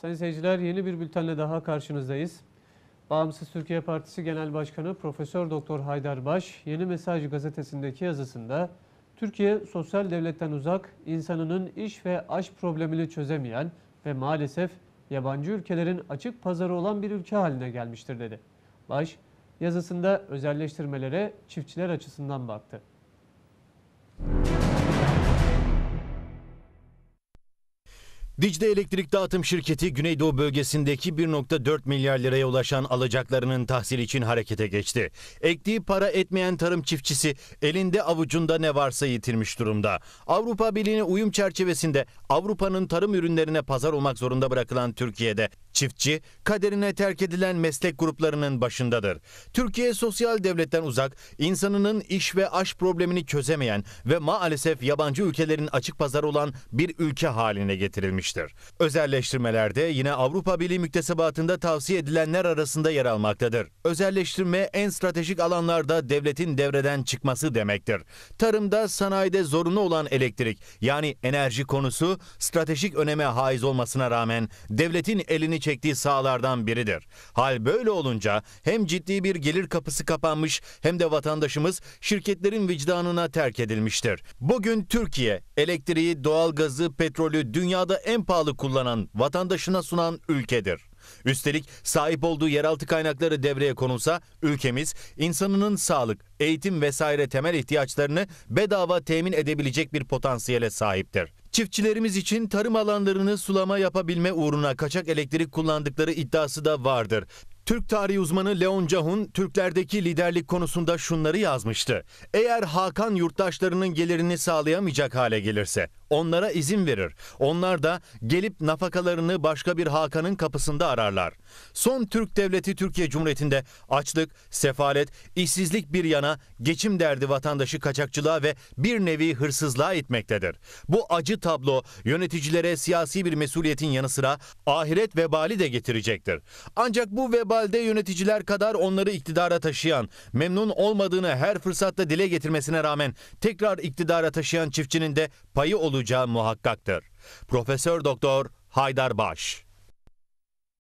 Sayın seyirciler yeni bir bültenle daha karşınızdayız. Bağımsız Türkiye Partisi Genel Başkanı Profesör Doktor Haydar Baş Yeni Mesaj gazetesindeki yazısında Türkiye sosyal devletten uzak, insanının iş ve aş problemini çözemeyen ve maalesef yabancı ülkelerin açık pazarı olan bir ülke haline gelmiştir dedi. Baş yazısında özelleştirmelere çiftçiler açısından baktı. Dicle Elektrik Dağıtım Şirketi Güneydoğu bölgesindeki 1.4 milyar liraya ulaşan alacaklarının tahsil için harekete geçti. Ektiği para etmeyen tarım çiftçisi elinde avucunda ne varsa yitirmiş durumda. Avrupa Birliği'ne uyum çerçevesinde Avrupa'nın tarım ürünlerine pazar olmak zorunda bırakılan Türkiye'de çiftçi kaderine terk edilen meslek gruplarının başındadır. Türkiye sosyal devletten uzak, insanının iş ve aş problemini çözemeyen ve maalesef yabancı ülkelerin açık pazarı olan bir ülke haline getirilmiş edilmiştir. Özelleştirmelerde yine Avrupa Birliği müktesebatında tavsiye edilenler arasında yer almaktadır. Özelleştirme en stratejik alanlarda devletin devreden çıkması demektir. Tarımda, sanayide zorunlu olan elektrik yani enerji konusu stratejik öneme haiz olmasına rağmen devletin elini çektiği sahalardan biridir. Hal böyle olunca hem ciddi bir gelir kapısı kapanmış hem de vatandaşımız şirketlerin vicdanına terk edilmiştir. Bugün Türkiye elektriği, doğalgazı, petrolü dünyada en en pahalı kullanan, vatandaşına sunan ülkedir. Üstelik sahip olduğu yeraltı kaynakları devreye konulsa ülkemiz insanının sağlık, eğitim vesaire temel ihtiyaçlarını bedava temin edebilecek bir potansiyele sahiptir. Çiftçilerimiz için tarım alanlarını sulama yapabilme uğruna kaçak elektrik kullandıkları iddiası da vardır. Türk tarihi uzmanı Leon Cahun, Türklerdeki liderlik konusunda şunları yazmıştı. Eğer Hakan yurttaşlarının gelirini sağlayamayacak hale gelirse onlara izin verir. Onlar da gelip nafakalarını başka bir Hakan'ın kapısında ararlar. Son Türk Devleti Türkiye Cumhuriyeti'nde açlık, sefalet, işsizlik bir yana geçim derdi vatandaşı kaçakçılığa ve bir nevi hırsızlığa itmektedir. Bu acı tablo yöneticilere siyasi bir mesuliyetin yanı sıra ahiret vebali de getirecektir. Ancak bu vebal Globalde yöneticiler kadar onları iktidara taşıyan, memnun olmadığını her fırsatta dile getirmesine rağmen tekrar iktidara taşıyan çiftçinin de payı olacağı muhakkaktır. Profesör Doktor Haydar Baş